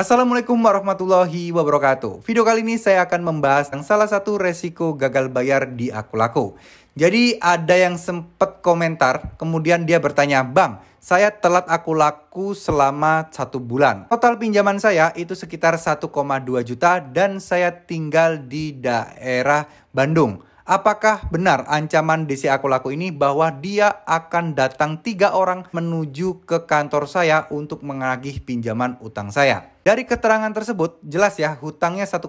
Assalamualaikum warahmatullahi wabarakatuh. Video kali ini saya akan membahas yang salah satu resiko gagal bayar di Akulaku. Jadi ada yang sempat komentar, kemudian dia bertanya, Bang, saya telat aku laku selama satu bulan. Total pinjaman saya itu sekitar 1,2 juta dan saya tinggal di daerah Bandung. Apakah benar ancaman DC aku laku ini bahwa dia akan datang tiga orang menuju ke kantor saya untuk mengagih pinjaman utang saya? Dari keterangan tersebut, jelas ya hutangnya 1,2,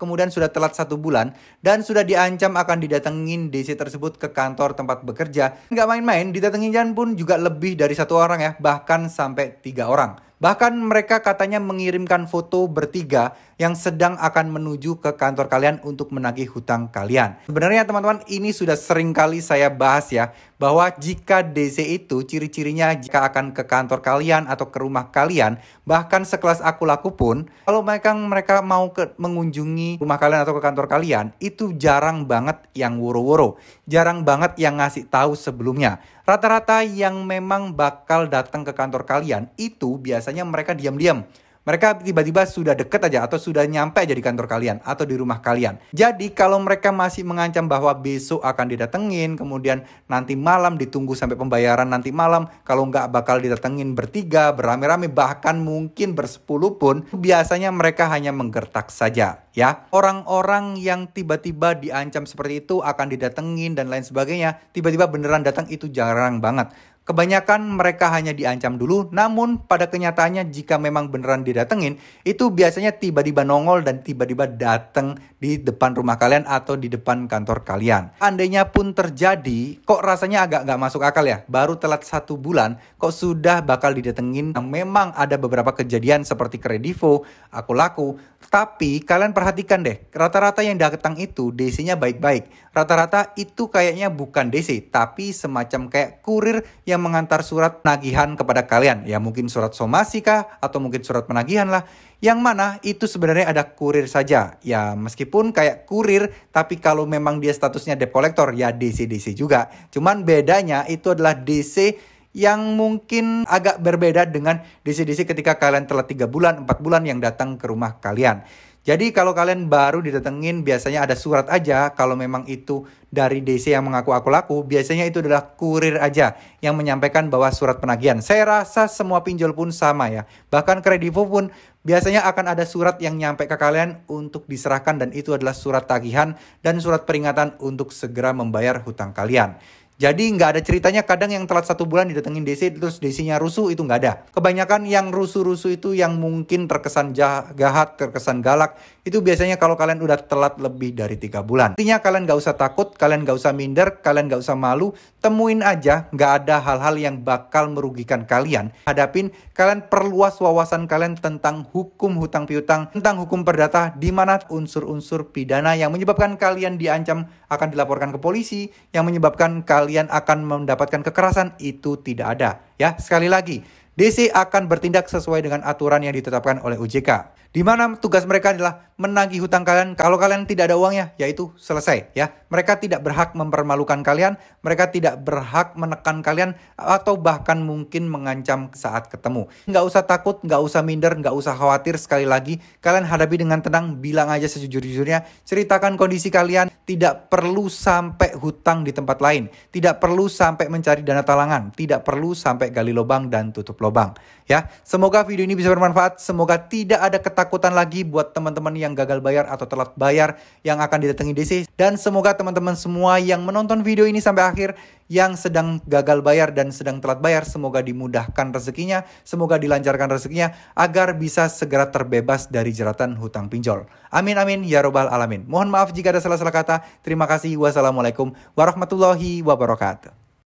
kemudian sudah telat satu bulan, dan sudah diancam akan didatengin DC tersebut ke kantor tempat bekerja. Nggak main-main, didatengin Jan pun juga lebih dari satu orang ya, bahkan sampai tiga orang. Bahkan mereka katanya mengirimkan foto bertiga yang sedang akan menuju ke kantor kalian untuk menagih hutang kalian. Sebenarnya teman-teman ini sudah sering kali saya bahas ya bahwa jika DC itu ciri-cirinya jika akan ke kantor kalian atau ke rumah kalian bahkan sekelas aku laku pun kalau mereka mereka mau ke, mengunjungi rumah kalian atau ke kantor kalian itu jarang banget yang woro-woro, jarang banget yang ngasih tahu sebelumnya. Rata-rata yang memang bakal datang ke kantor kalian itu biasanya biasanya mereka diam-diam. Mereka tiba-tiba sudah deket aja atau sudah nyampe aja di kantor kalian atau di rumah kalian. Jadi kalau mereka masih mengancam bahwa besok akan didatengin, kemudian nanti malam ditunggu sampai pembayaran nanti malam, kalau nggak bakal didatengin bertiga, beramai-ramai bahkan mungkin bersepuluh pun, biasanya mereka hanya menggertak saja. Ya, orang-orang yang tiba-tiba diancam seperti itu akan didatengin dan lain sebagainya, tiba-tiba beneran datang itu jarang banget. Kebanyakan mereka hanya diancam dulu, namun pada kenyataannya jika memang beneran didatengin, itu biasanya tiba-tiba nongol dan tiba-tiba dateng di depan rumah kalian atau di depan kantor kalian. Andainya pun terjadi, kok rasanya agak nggak masuk akal ya? Baru telat satu bulan, kok sudah bakal didatengin? Nah, memang ada beberapa kejadian seperti Kredivo, Aku Laku, tapi kalian perhatikan deh, rata-rata yang datang itu DC-nya baik-baik. Rata-rata itu kayaknya bukan DC, tapi semacam kayak kurir yang yang mengantar surat penagihan kepada kalian. Ya mungkin surat somasi kah atau mungkin surat penagihan lah. Yang mana itu sebenarnya ada kurir saja. Ya meskipun kayak kurir tapi kalau memang dia statusnya debt collector ya DC-DC juga. Cuman bedanya itu adalah DC yang mungkin agak berbeda dengan DC-DC ketika kalian telah 3 bulan, 4 bulan yang datang ke rumah kalian. Jadi kalau kalian baru didatengin biasanya ada surat aja kalau memang itu dari DC yang mengaku aku laku biasanya itu adalah kurir aja yang menyampaikan bahwa surat penagihan. Saya rasa semua pinjol pun sama ya. Bahkan kredivo pun biasanya akan ada surat yang nyampe ke kalian untuk diserahkan dan itu adalah surat tagihan dan surat peringatan untuk segera membayar hutang kalian. Jadi nggak ada ceritanya kadang yang telat satu bulan didatengin DC terus DC-nya rusuh itu nggak ada. Kebanyakan yang rusuh-rusuh itu yang mungkin terkesan jahat, terkesan galak itu biasanya kalau kalian udah telat lebih dari tiga bulan. Intinya kalian nggak usah takut, kalian nggak usah minder, kalian nggak usah malu, temuin aja nggak ada hal-hal yang bakal merugikan kalian. Hadapin, kalian perluas wawasan kalian tentang hukum hutang piutang, tentang hukum perdata, di mana unsur-unsur pidana yang menyebabkan kalian diancam akan dilaporkan ke polisi, yang menyebabkan kalian kalian akan mendapatkan kekerasan itu tidak ada. Ya, sekali lagi, DC akan bertindak sesuai dengan aturan yang ditetapkan oleh ujk di mana tugas mereka adalah menagih hutang kalian kalau kalian tidak ada uangnya, yaitu selesai ya. Mereka tidak berhak mempermalukan kalian, mereka tidak berhak menekan kalian atau bahkan mungkin mengancam saat ketemu. Nggak usah takut, nggak usah minder, nggak usah khawatir sekali lagi. Kalian hadapi dengan tenang, bilang aja sejujur-jujurnya, ceritakan kondisi kalian, tidak perlu sampai hutang di tempat lain, tidak perlu sampai mencari dana talangan, tidak perlu sampai gali lubang dan tutup lubang. Ya, semoga video ini bisa bermanfaat, semoga tidak ada ketakutan ketakutan lagi buat teman-teman yang gagal bayar atau telat bayar yang akan didatangi DC. Dan semoga teman-teman semua yang menonton video ini sampai akhir, yang sedang gagal bayar dan sedang telat bayar, semoga dimudahkan rezekinya, semoga dilancarkan rezekinya, agar bisa segera terbebas dari jeratan hutang pinjol. Amin amin ya robbal alamin. Mohon maaf jika ada salah-salah kata. Terima kasih. Wassalamualaikum warahmatullahi wabarakatuh.